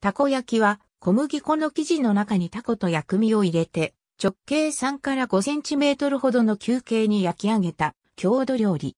たこ焼きは小麦粉の生地の中にタコと薬味を入れて直径3から5センチメートルほどの球形に焼き上げた郷土料理。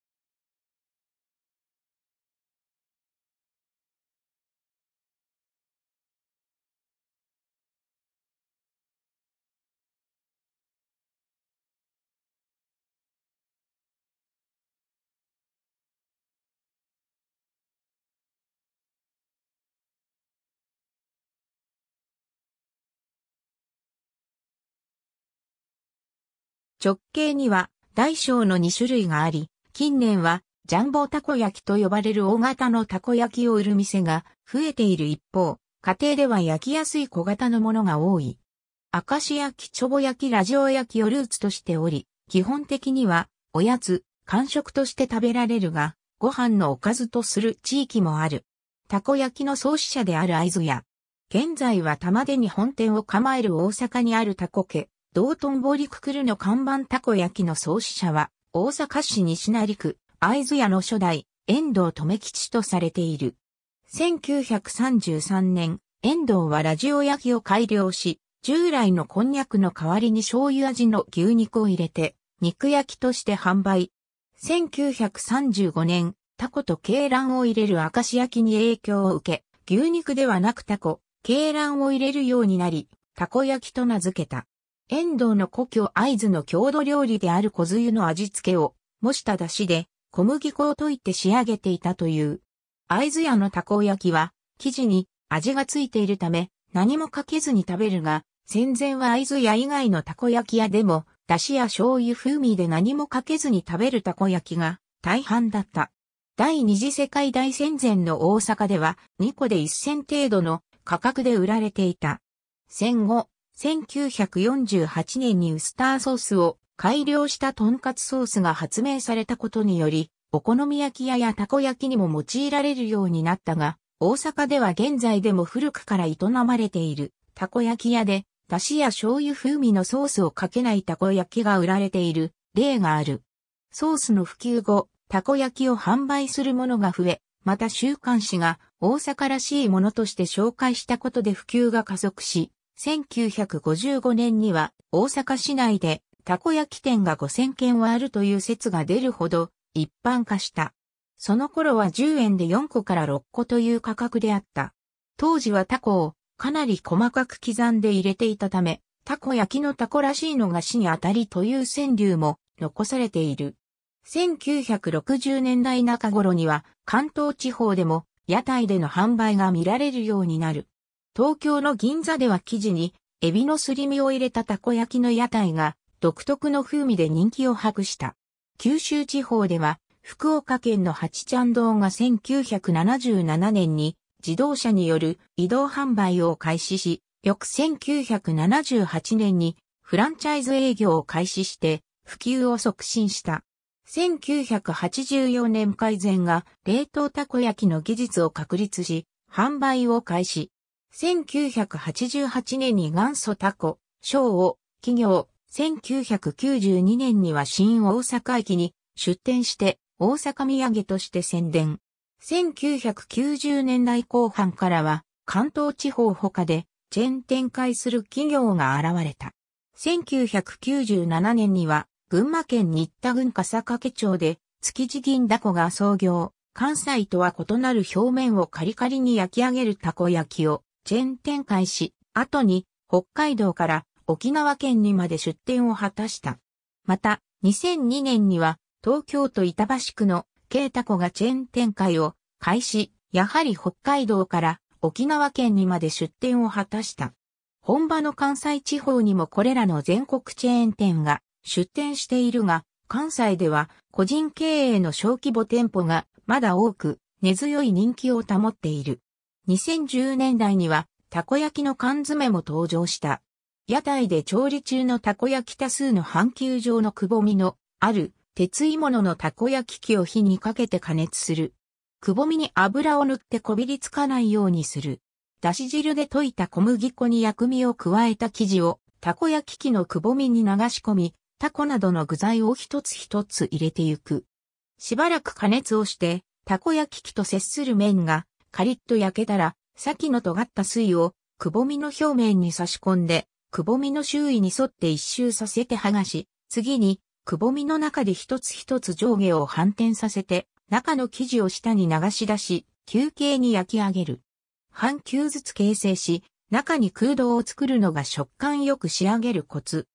直径には大小の2種類があり、近年はジャンボたこ焼きと呼ばれる大型のたこ焼きを売る店が増えている一方、家庭では焼きやすい小型のものが多い。明石焼き、チョボ焼き、ラジオ焼きをルーツとしており、基本的にはおやつ、間食として食べられるが、ご飯のおかずとする地域もある。たこ焼きの創始者である合図や、現在は玉手に本店を構える大阪にあるたこ家、道頓堀くくるの看板たこ焼きの創始者は、大阪市西成区、会津屋の初代、遠藤留吉とされている。1933年、遠藤はラジオ焼きを改良し、従来のこんにゃくの代わりに醤油味の牛肉を入れて、肉焼きとして販売。1935年、タコと鶏卵を入れる明石焼きに影響を受け、牛肉ではなくタコ、鶏卵を入れるようになり、タコ焼きと名付けた。遠藤の故郷会津の郷土料理である小湯の味付けを模した出汁で小麦粉を溶いて仕上げていたという。会津屋のたこ焼きは生地に味がついているため何もかけずに食べるが、戦前は会津屋以外のたこ焼き屋でも、出汁や醤油風味で何もかけずに食べるたこ焼きが大半だった。第二次世界大戦前の大阪では2個で1銭程度の価格で売られていた。戦後、1948年にウスターソースを改良したトンカツソースが発明されたことにより、お好み焼き屋やたこ焼きにも用いられるようになったが、大阪では現在でも古くから営まれているたこ焼き屋で、だしや醤油風味のソースをかけないたこ焼きが売られている例がある。ソースの普及後、たこ焼きを販売するものが増え、また週刊誌が大阪らしいものとして紹介したことで普及が加速し、1955年には大阪市内でたこ焼き店が5000件はあるという説が出るほど一般化した。その頃は10円で4個から6個という価格であった。当時はタコをかなり細かく刻んで入れていたため、タコ焼きのタコらしいのが死に当たりという川柳も残されている。1960年代中頃には関東地方でも屋台での販売が見られるようになる。東京の銀座では生地に、エビのすり身を入れたたこ焼きの屋台が、独特の風味で人気を博した。九州地方では、福岡県の八ちゃん堂が1977年に自動車による移動販売を開始し、翌1978年にフランチャイズ営業を開始して普及を促進した。1984年改善が冷凍たこ焼きの技術を確立し、販売を開始。1988年に元祖タコ、小を、企業、1992年には新大阪駅に出店して大阪土産として宣伝。1990年代後半からは関東地方他でチェーン展開する企業が現れた。1997年には群馬県新田郡笠掛町で築地銀だこが創業。関西とは異なる表面をカリカリに焼き上げるたこ焼きをチェーン展開し、後に北海道から沖縄県にまで出店を果たした。また、2002年には東京都板橋区の慶太子がチェーン展開を開始、やはり北海道から沖縄県にまで出店を果たした。本場の関西地方にもこれらの全国チェーン店が出店しているが、関西では個人経営の小規模店舗がまだ多く根強い人気を保っている。2010年代には、たこ焼きの缶詰も登場した。屋台で調理中のたこ焼き多数の半球状のくぼみのある鉄鋳物のたこ焼き器を火にかけて加熱する。くぼみに油を塗ってこびりつかないようにする。だし汁で溶いた小麦粉に薬味を加えた生地をたこ焼き器のくぼみに流し込み、タコなどの具材を一つ一つ入れてゆく。しばらく加熱をして、たこ焼き器と接する面がカリッと焼けたら、先の尖った水を、くぼみの表面に差し込んで、くぼみの周囲に沿って一周させて剥がし、次に、くぼみの中で一つ一つ上下を反転させて、中の生地を下に流し出し、球形に焼き上げる。半球ずつ形成し、中に空洞を作るのが食感よく仕上げるコツ。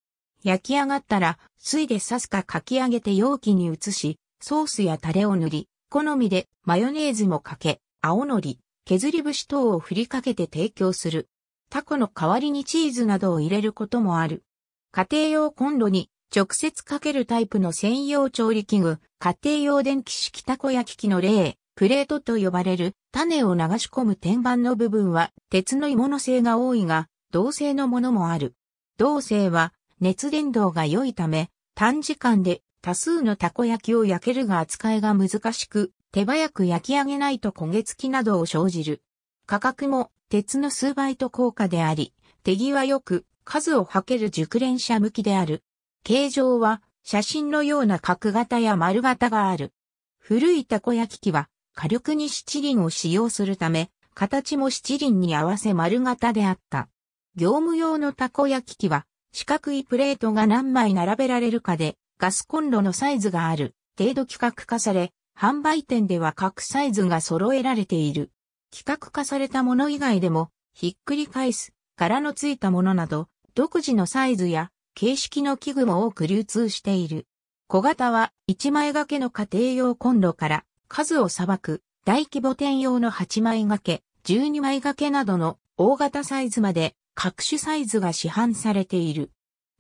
焼き上がったら、水で刺すかかき上げて容器に移し、ソースやタレを塗り、好みでマヨネーズもかけ、青のり、削り節等を振りかけて提供する。タコの代わりにチーズなどを入れることもある。家庭用コンロに直接かけるタイプの専用調理器具、家庭用電気式タコ焼き器の例、プレートと呼ばれる種を流し込む天板の部分は鉄の鋳物性が多いが、銅製のものもある。銅製は熱伝導が良いため、短時間で多数のたこ焼きを焼けるが扱いが難しく、手早く焼き上げないと焦げ付きなどを生じる。価格も鉄の数倍と高価であり、手際よく数をはける熟練者向きである。形状は写真のような角型や丸型がある。古いたこ焼き器は火力に七輪を使用するため、形も七輪に合わせ丸型であった。業務用のたこ焼き器は四角いプレートが何枚並べられるかでガスコンロのサイズがある程度規格化され、販売店では各サイズが揃えられている。規格化されたもの以外でも、ひっくり返す、柄のついたものなど、独自のサイズや形式の器具も多く流通している。小型は1枚掛けの家庭用コンロから数を裁く大規模店用の8枚掛け、12枚掛けなどの大型サイズまで各種サイズが市販されている。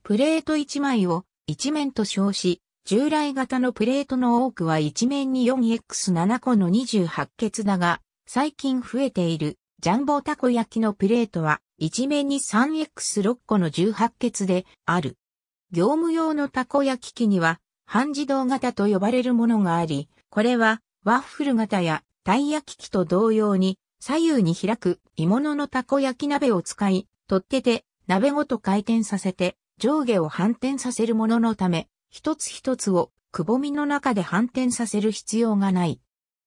プレート1枚を一面と称し、従来型のプレートの多くは一面に 4x7 個の28欠だが、最近増えているジャンボたこ焼きのプレートは一面に 3x6 個の18欠である。業務用のたこ焼き機には半自動型と呼ばれるものがあり、これはワッフル型やタイ焼き機と同様に左右に開く鋳物のたこ焼き鍋を使い、取っ手で鍋ごと回転させて上下を反転させるもののため、一つ一つをくぼみの中で反転させる必要がない。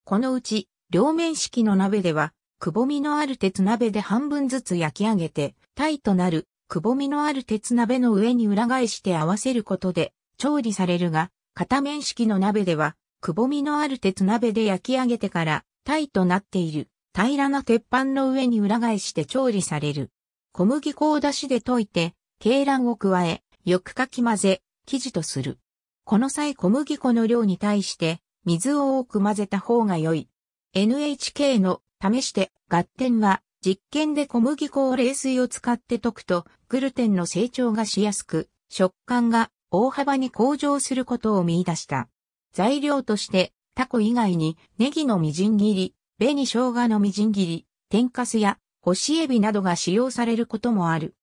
このうち、両面式の鍋では、くぼみのある鉄鍋で半分ずつ焼き上げて、タイとなるくぼみのある鉄鍋の上に裏返して合わせることで調理されるが、片面式の鍋では、くぼみのある鉄鍋で焼き上げてから、タイとなっている平らな鉄板の上に裏返して調理される。小麦粉を出汁で溶いて、鶏卵を加え、よくかき混ぜ、生地とする。この際小麦粉の量に対して水を多く混ぜた方が良い。NHK の試して合点は実験で小麦粉を冷水を使って溶くとグルテンの成長がしやすく食感が大幅に向上することを見出した。材料としてタコ以外にネギのみじん切り、紅生姜のみじん切り、天かすや干しエビなどが使用されることもある。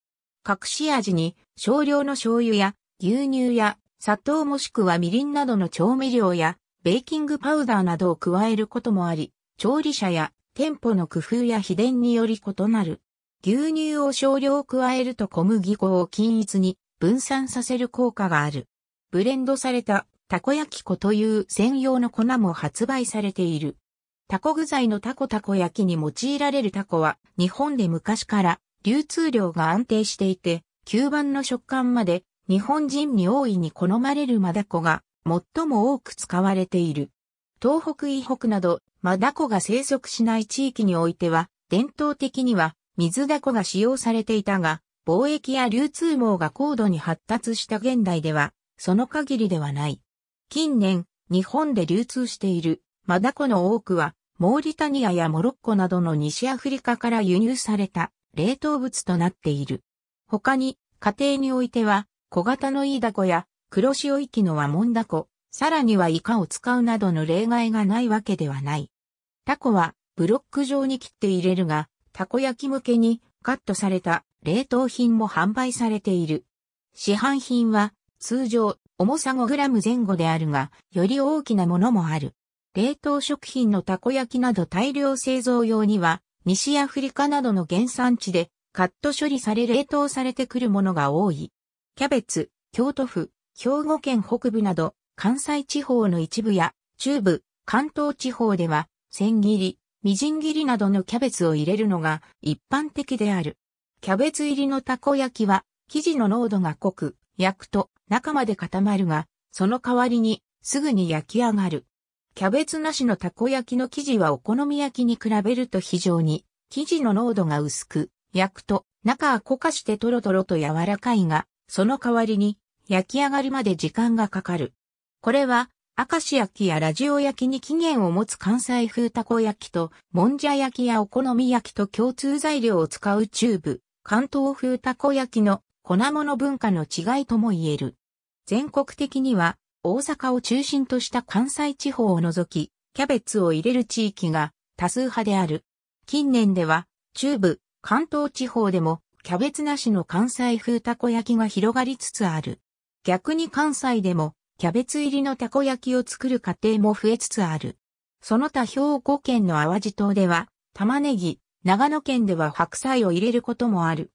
隠し味に少量の醤油や牛乳や砂糖もしくはみりんなどの調味料やベーキングパウダーなどを加えることもあり、調理者や店舗の工夫や秘伝により異なる。牛乳を少量加えると小麦粉を均一に分散させる効果がある。ブレンドされたたこ焼き粉という専用の粉も発売されている。タコ具材のタコタコ焼きに用いられるタコは日本で昔から流通量が安定していて、吸盤の食感まで日本人に大いに好まれるマダコが最も多く使われている。東北以北など、マダコが生息しない地域においては、伝統的には水ダコが使用されていたが、貿易や流通網が高度に発達した現代では、その限りではない。近年、日本で流通しているマダコの多くは、モーリタニアやモロッコなどの西アフリカから輸入された冷凍物となっている。他に、家庭においては、小型のイイダコや黒潮行きの和ンダコ、さらにはイカを使うなどの例外がないわけではない。タコはブロック状に切って入れるが、たこ焼き向けにカットされた冷凍品も販売されている。市販品は通常重さ 5g 前後であるが、より大きなものもある。冷凍食品のたこ焼きなど大量製造用には、西アフリカなどの原産地でカット処理され冷凍されてくるものが多い。キャベツ、京都府、兵庫県北部など、関西地方の一部や、中部、関東地方では、千切り、みじん切りなどのキャベツを入れるのが一般的である。キャベツ入りのたこ焼きは、生地の濃度が濃く、焼くと中まで固まるが、その代わりに、すぐに焼き上がる。キャベツなしのたこ焼きの生地はお好み焼きに比べると非常に、生地の濃度が薄く、焼くと中は焦かしてトロトロと柔らかいが、その代わりに焼き上がりまで時間がかかる。これは、明石焼きやラジオ焼きに起源を持つ関西風たこ焼きと、もんじゃ焼きやお好み焼きと共通材料を使うチューブ、関東風たこ焼きの粉物文化の違いとも言える。全国的には、大阪を中心とした関西地方を除き、キャベツを入れる地域が多数派である。近年では、中部、関東地方でもキャベツなしの関西風たこ焼きが広がりつつある。逆に関西でも、キャベツ入りのたこ焼きを作る過程も増えつつある。その他兵庫県の淡路島では、玉ねぎ、長野県では白菜を入れることもある。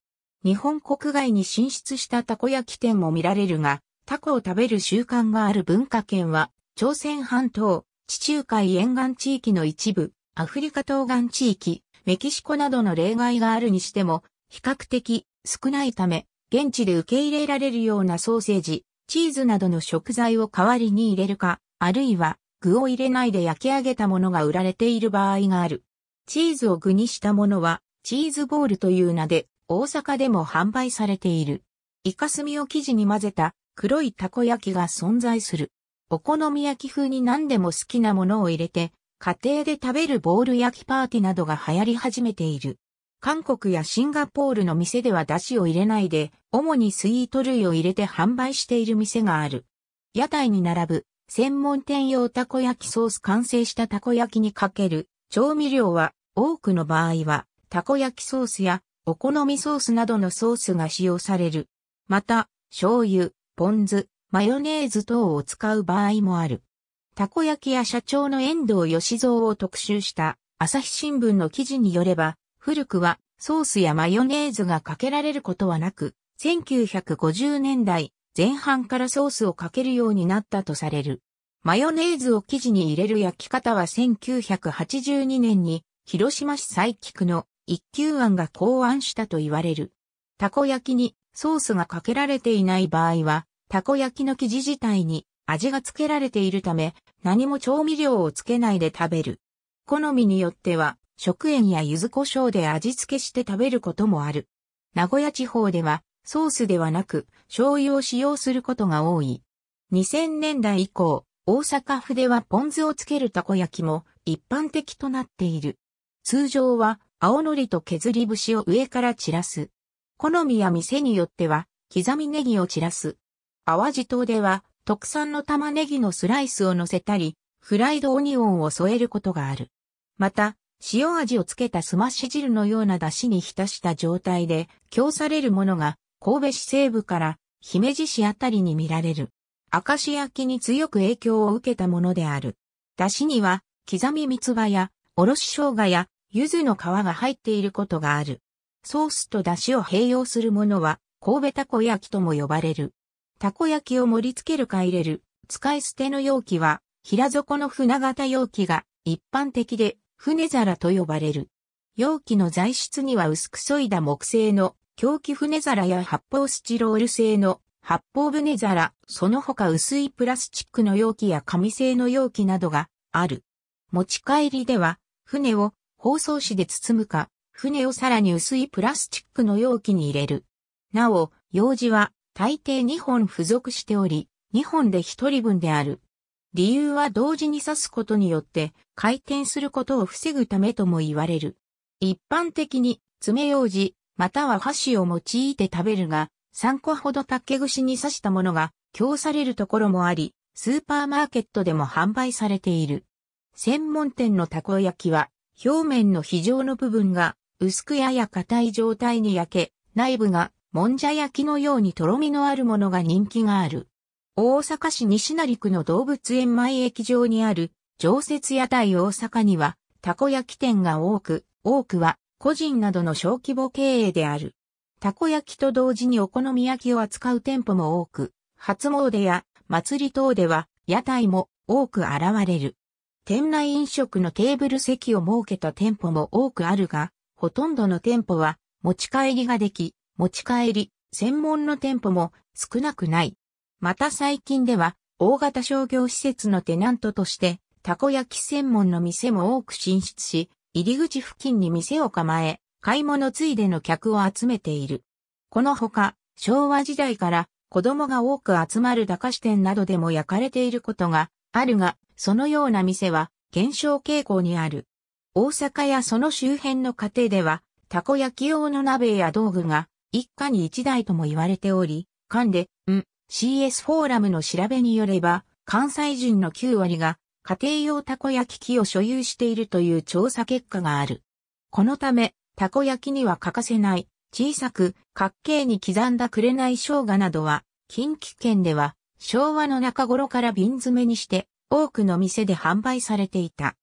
日本国外に進出したたこ焼き店も見られるが、タコを食べる習慣がある文化圏は、朝鮮半島、地中海沿岸地域の一部、アフリカ東岸地域、メキシコなどの例外があるにしても、比較的少ないため、現地で受け入れられるようなソーセージ、チーズなどの食材を代わりに入れるか、あるいは具を入れないで焼き上げたものが売られている場合がある。チーズを具にしたものは、チーズボールという名で、大阪でも販売されている。イカスミを生地に混ぜた黒いたこ焼きが存在する。お好み焼き風に何でも好きなものを入れて、家庭で食べるボール焼きパーティーなどが流行り始めている。韓国やシンガポールの店では出汁を入れないで、主にスイート類を入れて販売している店がある。屋台に並ぶ、専門店用たこ焼きソース完成したたこ焼きにかける、調味料は、多くの場合は、たこ焼きソースや、お好みソースなどのソースが使用される。また、醤油、ポン酢、マヨネーズ等を使う場合もある。たこ焼きや社長の遠藤義蔵を特集した朝日新聞の記事によれば、古くはソースやマヨネーズがかけられることはなく、1950年代前半からソースをかけるようになったとされる。マヨネーズを生地に入れる焼き方は1982年に広島市佐伯区の一級案が考案したと言われる。たこ焼きにソースがかけられていない場合は、たこ焼きの生地自体に味がつけられているため、何も調味料をつけないで食べる。好みによっては、食塩や柚子胡椒で味付けして食べることもある。名古屋地方ではソースではなく醤油を使用することが多い。2000年代以降、大阪府ではポン酢をつけるたこ焼きも一般的となっている。通常は青のりと削り節を上から散らす。好みや店によっては刻みネギを散らす。淡路島では特産の玉ねぎのスライスを乗せたり、フライドオニオンを添えることがある。また、塩味をつけたスッシュ汁のような出汁に浸した状態で、供されるものが、神戸市西部から姫路市あたりに見られる。明石焼きに強く影響を受けたものである。出汁には、刻み蜜葉や、おろし生姜や、柚子の皮が入っていることがある。ソースと出汁を併用するものは、神戸たこ焼きとも呼ばれる。たこ焼きを盛り付けるか入れる、使い捨ての容器は、平底の船型容器が一般的で、船皿と呼ばれる。容器の材質には薄く削いだ木製の狂気船皿や発泡スチロール製の発泡船皿、その他薄いプラスチックの容器や紙製の容器などがある。持ち帰りでは、船を包装紙で包むか、船をさらに薄いプラスチックの容器に入れる。なお、用事は大抵2本付属しており、2本で1人分である。理由は同時に刺すことによって回転することを防ぐためとも言われる。一般的に爪楊枝または箸を用いて食べるが3個ほど竹串に刺したものが供されるところもあり、スーパーマーケットでも販売されている。専門店のたこ焼きは表面の非常の部分が薄くやや硬い状態に焼け、内部がもんじゃ焼きのようにとろみのあるものが人気がある。大阪市西成区の動物園前駅上にある常設屋台大阪にはたこ焼き店が多く、多くは個人などの小規模経営である。たこ焼きと同時にお好み焼きを扱う店舗も多く、初詣や祭り等では屋台も多く現れる。店内飲食のテーブル席を設けた店舗も多くあるが、ほとんどの店舗は持ち帰りができ、持ち帰り専門の店舗も少なくない。また最近では、大型商業施設のテナントとして、たこ焼き専門の店も多く進出し、入り口付近に店を構え、買い物ついでの客を集めている。このほか、昭和時代から子供が多く集まる駄菓子店などでも焼かれていることがあるが、そのような店は減少傾向にある。大阪やその周辺の家庭では、たこ焼き用の鍋や道具が一家に一台とも言われており、噛んで、ん、CS フォーラムの調べによれば、関西人の9割が家庭用たこ焼き器を所有しているという調査結果がある。このため、たこ焼きには欠かせない小さく角形に刻んだ紅生姜などは、近畿圏では昭和の中頃から瓶詰めにして多くの店で販売されていた。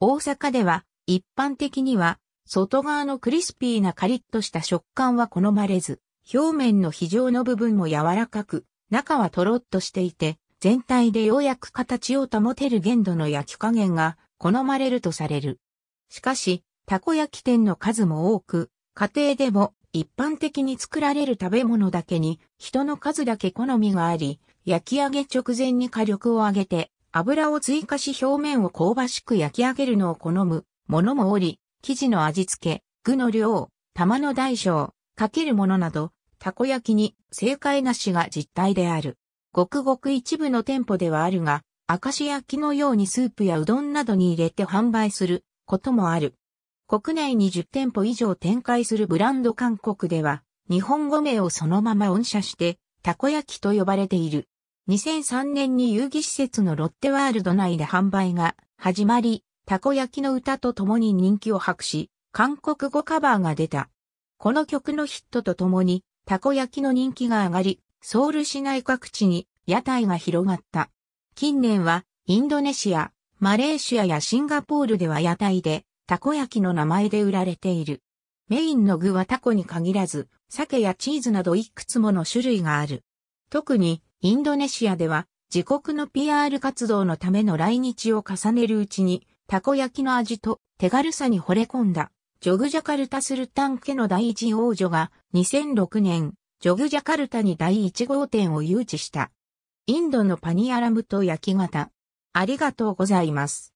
大阪では一般的には外側のクリスピーなカリッとした食感は好まれず、表面の非常の部分も柔らかく、中はとろっとしていて、全体でようやく形を保てる限度の焼き加減が好まれるとされる。しかし、たこ焼き店の数も多く、家庭でも一般的に作られる食べ物だけに人の数だけ好みがあり、焼き上げ直前に火力を上げて油を追加し表面を香ばしく焼き上げるのを好むものもおり、生地の味付け、具の量、玉の大小、かけるものなど、たこ焼きに正解なしが実態である。ごくごく一部の店舗ではあるが、明石焼きのようにスープやうどんなどに入れて販売することもある。国内に10店舗以上展開するブランド韓国では、日本語名をそのまま御社して、たこ焼きと呼ばれている。2003年に遊戯施設のロッテワールド内で販売が始まり、たこ焼きの歌と共に人気を博し、韓国語カバーが出た。この曲のヒットと共に、たこ焼きの人気が上がり、ソウル市内各地に屋台が広がった。近年は、インドネシア、マレーシアやシンガポールでは屋台で、たこ焼きの名前で売られている。メインの具はタコに限らず、鮭やチーズなどいくつもの種類がある。特に、インドネシアでは、自国の PR 活動のための来日を重ねるうちに、たこ焼きの味と手軽さに惚れ込んだジョグジャカルタスルタン家の第一王女が2006年、ジョグジャカルタに第一号店を誘致した。インドのパニアラムと焼き型。ありがとうございます。